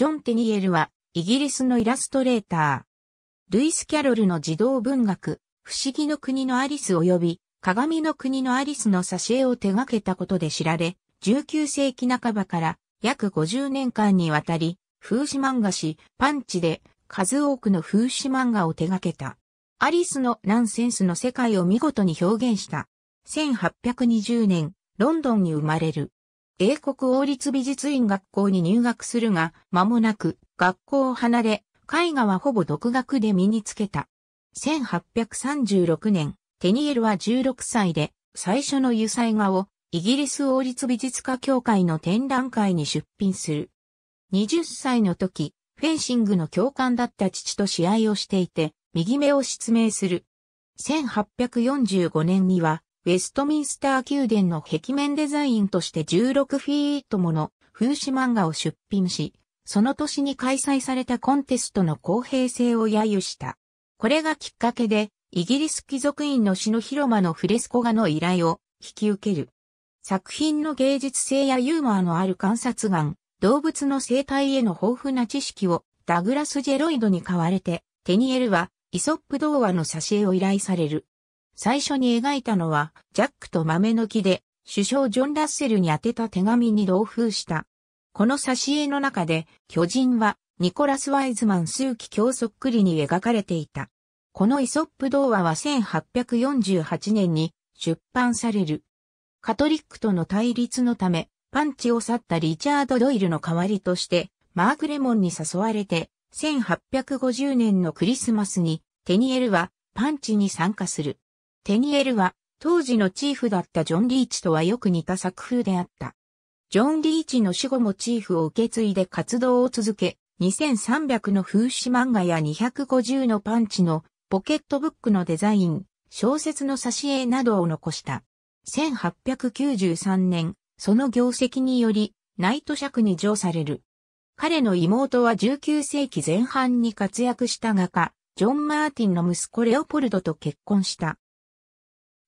ジョン・テニエルは、イギリスのイラストレーター。ルイス・キャロルの児童文学、不思議の国のアリス及び、鏡の国のアリスの挿絵を手掛けたことで知られ、19世紀半ばから約50年間にわたり、風刺漫画誌、パンチで数多くの風刺漫画を手掛けた。アリスのナンセンスの世界を見事に表現した。1820年、ロンドンに生まれる。英国王立美術院学校に入学するが、間もなく学校を離れ、絵画はほぼ独学で身につけた。1836年、テニエルは16歳で、最初の油彩画をイギリス王立美術家協会の展覧会に出品する。20歳の時、フェンシングの教官だった父と試合をしていて、右目を失明する。1845年には、ウェストミンスター宮殿の壁面デザインとして16フィートもの風刺漫画を出品し、その年に開催されたコンテストの公平性を揶揄した。これがきっかけで、イギリス貴族院の死の広間のフレスコ画の依頼を引き受ける。作品の芸術性やユーモアのある観察眼、動物の生態への豊富な知識をダグラス・ジェロイドに代われて、テニエルはイソップ童話の挿絵を依頼される。最初に描いたのは、ジャックと豆の木で、首相ジョン・ラッセルに宛てた手紙に同封した。この挿絵の中で、巨人は、ニコラス・ワイズマン数奇教そっくりに描かれていた。このイソップ童話は1848年に出版される。カトリックとの対立のため、パンチを去ったリチャード・ドイルの代わりとして、マーク・レモンに誘われて、1850年のクリスマスに、テニエルはパンチに参加する。テニエルは、当時のチーフだったジョン・リーチとはよく似た作風であった。ジョン・リーチの死後もチーフを受け継いで活動を続け、2300の風刺漫画や250のパンチのポケットブックのデザイン、小説の挿絵などを残した。1893年、その業績により、ナイト尺に上される。彼の妹は19世紀前半に活躍した画家、ジョン・マーティンの息子レオポルドと結婚した。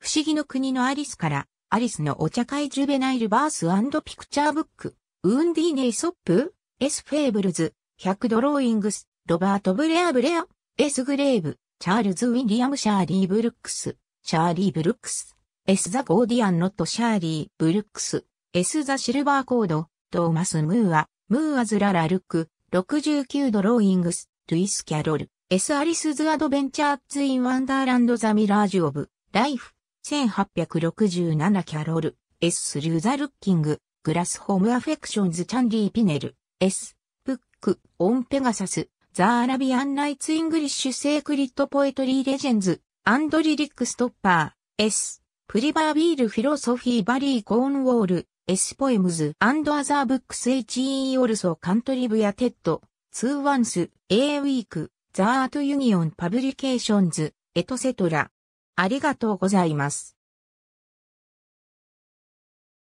不思議の国のアリスから、アリスのお茶会ジュベナイルバースピクチャーブック、ウーンディーネイソップ、エスフェーブルズ、100ドローイングス、ロバート・ブレア・ブレア、エス・グレーブ、チャールズ・ウィリアム・シャーリー・ブルックス、シャーリー・ブルックス、エス・ザ・ゴーディアン・ノット・シャーリー・ブルックス、エス・ザ・シルバー・コード、トーマス・ムーア、ムーアズ・ラ・ラ・ルク、69ドローイングス、ルイス・キャロル、エス・アリスズ・アドベンチャーズ・イン・ワンダーランド・ザ・ミラージュ・オブ、ライフ、1867キャロル、S・ リューザ・ルッキング、グラス・ホーム・アフェクションズ・チャンディ・ピネル、S・ ブック、オン・ペガサス、ザ・アラビアン・ナイツ・イングリッシュ・セークリッド・ポエトリー・レジェンズ、アンドリリック・ストッパー、S・ プリバー・ビール・フィロソフィー・バリー・コーンウォール、S・ ポエムズ・アンド・アザー・ブックス・ HE・ オルソ・カントリブやテッド、ツー・ワンス、A・ ウィーク、ザ・アート・ユニオン・パブリケーションズ、エトセトラ。ありがとうございます。